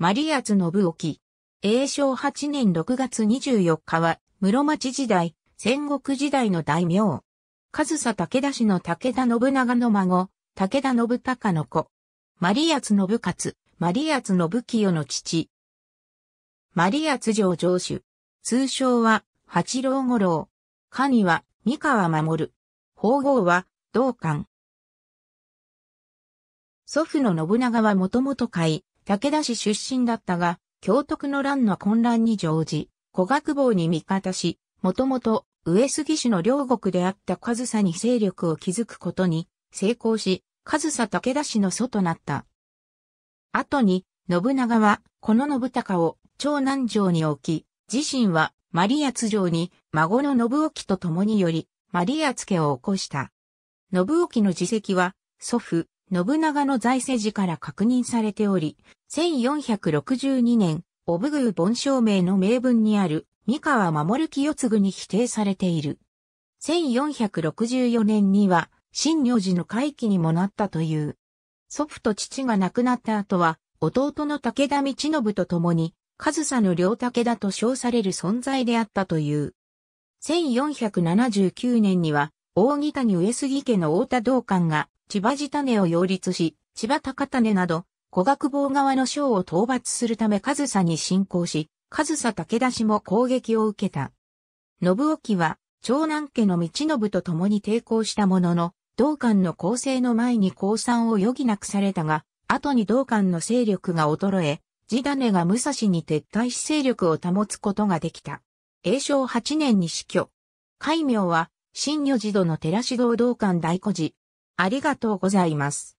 マリアツ信沖。永正8年6月24日は、室町時代、戦国時代の大名。上佐武田氏の武田信長の孫、武田信孝の子。マリアツ信勝、マリアツ信清の父。マリアツ城城主。通称は、八郎五郎。神は、三河守。法号は、道館。祖父の信長はもともと海、武田氏出身だったが、京徳の乱の混乱に乗じ、古学坊に味方し、もともと上杉氏の両国であった上総に勢力を築くことに成功し、上総武田氏の祖となった。後に、信長は、この信孝を長南城に置き、自身は、マリアツ城に、孫の信沖と共により、マリアツ家を起こした。信沖の自責は、祖父、信長の財政時から確認されており、1462年、オブグー本証明の名文にある、三河守清次に否定されている。1464年には、新女寺の回帰にもなったという。祖父と父が亡くなった後は、弟の武田道信と共に、上総の両武田と称される存在であったという。1479年には、大木谷上杉家の大田道館が千葉地種を擁立し、千葉高種など、古学坊側の将を討伐するため上佐に侵攻し、上佐武田氏も攻撃を受けた。信沖は、長男家の道信と共に抵抗したものの、道館の構成の前に降参を余儀なくされたが、後に道館の勢力が衰え、地種が武蔵に撤退し勢力を保つことができた。永正8年に死去。海名は、新女寺戸の寺指導道館大古寺、ありがとうございます。